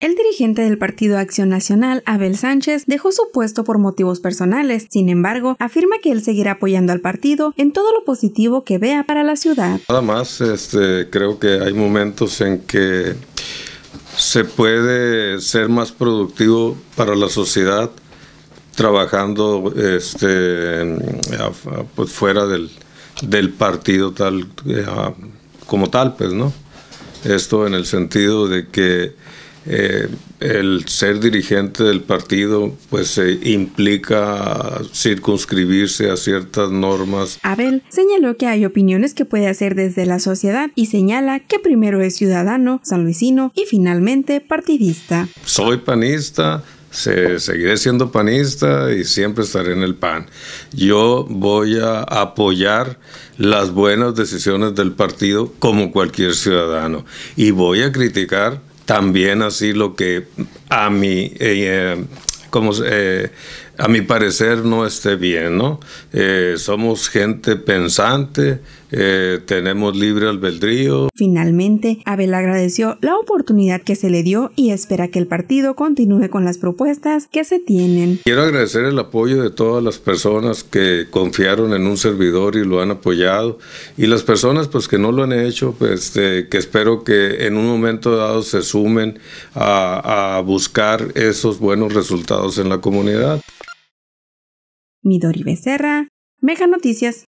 El dirigente del Partido Acción Nacional, Abel Sánchez, dejó su puesto por motivos personales, sin embargo, afirma que él seguirá apoyando al partido en todo lo positivo que vea para la ciudad. Nada más, este, creo que hay momentos en que se puede ser más productivo para la sociedad trabajando este, pues, fuera del, del partido tal eh, como tal, pues, ¿no? Esto en el sentido de que eh, el ser dirigente del partido pues eh, implica circunscribirse a ciertas normas. Abel señaló que hay opiniones que puede hacer desde la sociedad y señala que primero es ciudadano, sanluisino y finalmente partidista. Soy panista, seguiré siendo panista y siempre estaré en el PAN. Yo voy a apoyar las buenas decisiones del partido como cualquier ciudadano y voy a criticar también así lo que a mi, eh, eh, como, eh, a mi parecer no esté bien, ¿no? somos gente pensante, eh, tenemos libre albedrío. Finalmente, Abel agradeció la oportunidad que se le dio y espera que el partido continúe con las propuestas que se tienen. Quiero agradecer el apoyo de todas las personas que confiaron en un servidor y lo han apoyado y las personas pues que no lo han hecho, pues este, que espero que en un momento dado se sumen a, a buscar esos buenos resultados en la comunidad. Midori Becerra, Mega Noticias.